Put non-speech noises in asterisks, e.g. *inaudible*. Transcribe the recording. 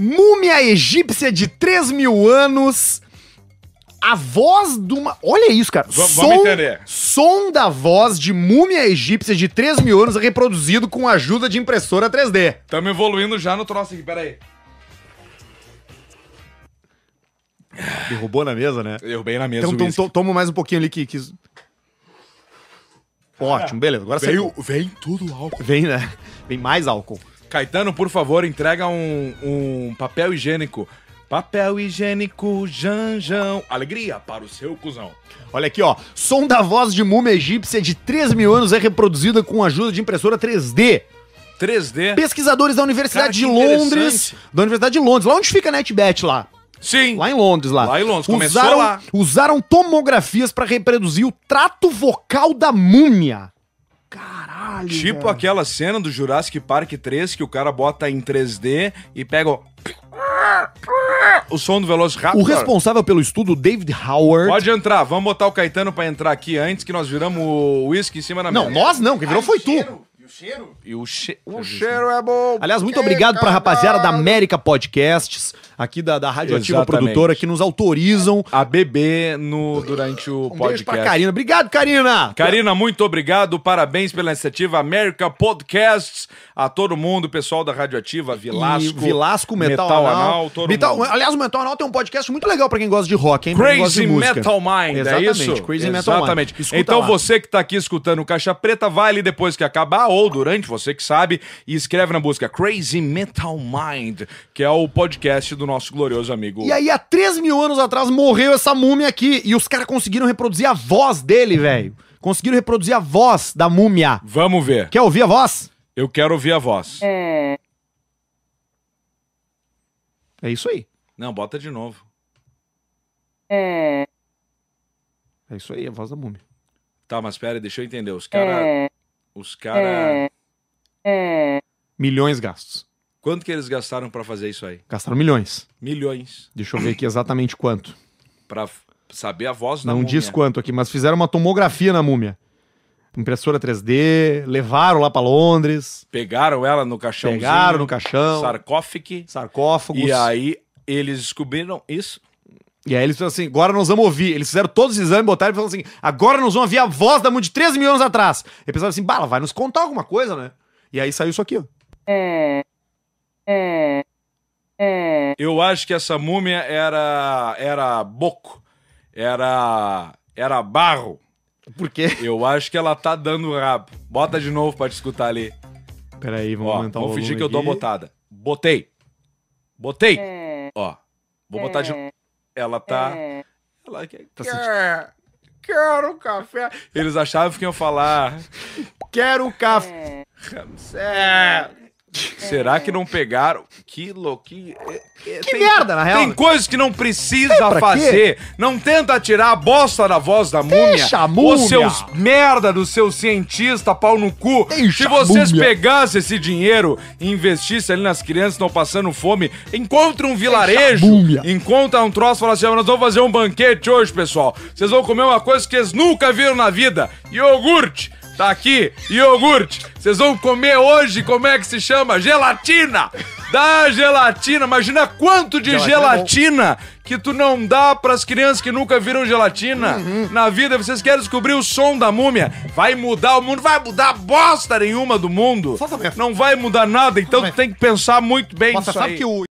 múmia egípcia de 3 mil anos. A voz de uma. Olha isso, cara. V som, entender. som da voz de múmia egípcia de 3 mil anos reproduzido com a ajuda de impressora 3D. Estamos evoluindo já no troço aqui, peraí. Derrubou na mesa, né? Derrubei na mesa. Então, então toma mais um pouquinho ali que. que... Ótimo, beleza. Agora veio, Vem tudo álcool. Vem, né? Vem mais álcool. Caetano, por favor, entrega um, um papel higiênico. Papel higiênico, Janjão. Alegria para o seu cuzão. Olha aqui, ó. Som da voz de múmia egípcia de 3 mil anos é reproduzida com a ajuda de impressora 3D. 3D. Pesquisadores da Universidade Cara, de Londres. Da Universidade de Londres, lá onde fica a NetBet lá. Sim. Lá em Londres, lá. Lá em Londres, começou usaram, lá. Usaram tomografias para reproduzir o trato vocal da múmia. Caralho. Tipo cara. aquela cena do Jurassic Park 3 que o cara bota em 3D e pega o. O som do Veloz Rápido. O responsável pelo estudo, David Howard. Pode entrar, vamos botar o Caetano para entrar aqui antes que nós viramos o uísque em cima da mesa. Não, nós não, quem virou Ai, ah, foi cheiro. tu. O cheiro? E o, cheiro? o cheiro é bom. Aliás, muito obrigado pra tá rapaziada da América Podcasts aqui da, da Radioativa Produtora que nos autorizam a beber no, durante o um podcast. Beijo pra Karina. Obrigado, Karina! Karina, muito obrigado. Parabéns pela iniciativa América Podcasts. A todo mundo, pessoal da Radioativa, Vilasco. E Vilasco, Metal, Metal Anal. Anal todo Metal, mundo. Aliás, o Metal Anal tem um podcast muito legal pra quem gosta de rock, hein? É Crazy Metal Mind, Exatamente. é isso? Crazy Exatamente. Metal Exatamente. Mind. Escuta então lá. você que tá aqui escutando o Caixa Preta, vai ali depois que acabar ou durante, você que sabe, e escreve na busca Crazy Metal Mind, que é o podcast do nosso glorioso amigo. E aí, há 3 mil anos atrás, morreu essa múmia aqui. E os caras conseguiram reproduzir a voz dele, velho. Conseguiram reproduzir a voz da múmia. Vamos ver. Quer ouvir a voz? Eu quero ouvir a voz. É. É isso aí. Não, bota de novo. É. É isso aí, a voz da múmia. Tá, mas pera, deixa eu entender. Os caras. É. Os caras. É. é. Milhões gastos. Quanto que eles gastaram para fazer isso aí? Gastaram milhões. Milhões. Deixa eu ver aqui exatamente quanto. Para saber a voz da Não múmia. diz quanto aqui, mas fizeram uma tomografia na múmia. Impressora 3D, levaram lá para Londres. Pegaram ela no caixão. Pegaram no caixão. Sarcófago. Sarcófagos. E aí eles descobriram isso. E aí eles falaram assim, agora nós vamos ouvir. Eles fizeram todos os exames, botaram e falaram assim, agora nós vamos ouvir a voz da múmia de 13 mil anos atrás. E pensaram assim, bala, vai nos contar alguma coisa, né? E aí saiu isso aqui, ó. É... É, é. Eu acho que essa múmia era era boco, era era barro. Por quê? Eu acho que ela tá dando rabo. Bota de novo pra te escutar ali. Peraí, vamos Ó, aumentar vamos o Vou fingir que aqui. eu dou botada. Botei. Botei. É. Ó, vou botar de novo. Ela tá... Ela tá quer... sentindo... Quero café. Eles achavam que iam falar... Quero café. É. *laughs* Será é. que não pegaram? Que louquinho. É, é, que tem, merda, na real. Tem coisas que não precisa fazer. Quê? Não tenta tirar a bosta da voz da múmia. Deixa a múmia. Os seus merda do seu cientista, pau no cu. Deixa Se vocês pegassem esse dinheiro e investissem ali nas crianças que estão passando fome, encontre um vilarejo, encontra um troço e fala assim: ah, nós vamos fazer um banquete hoje, pessoal. Vocês vão comer uma coisa que eles nunca viram na vida: iogurte. Tá aqui, iogurte. Vocês vão comer hoje, como é que se chama? Gelatina! Dá gelatina. Imagina quanto de gelatina, é gelatina que tu não dá pras crianças que nunca viram gelatina uhum. na vida. Vocês querem descobrir o som da múmia? Vai mudar o mundo? Vai mudar bosta nenhuma do mundo? Não vai mudar nada, então tu tem que pensar muito bem Nossa, nisso sabe aí. Que o...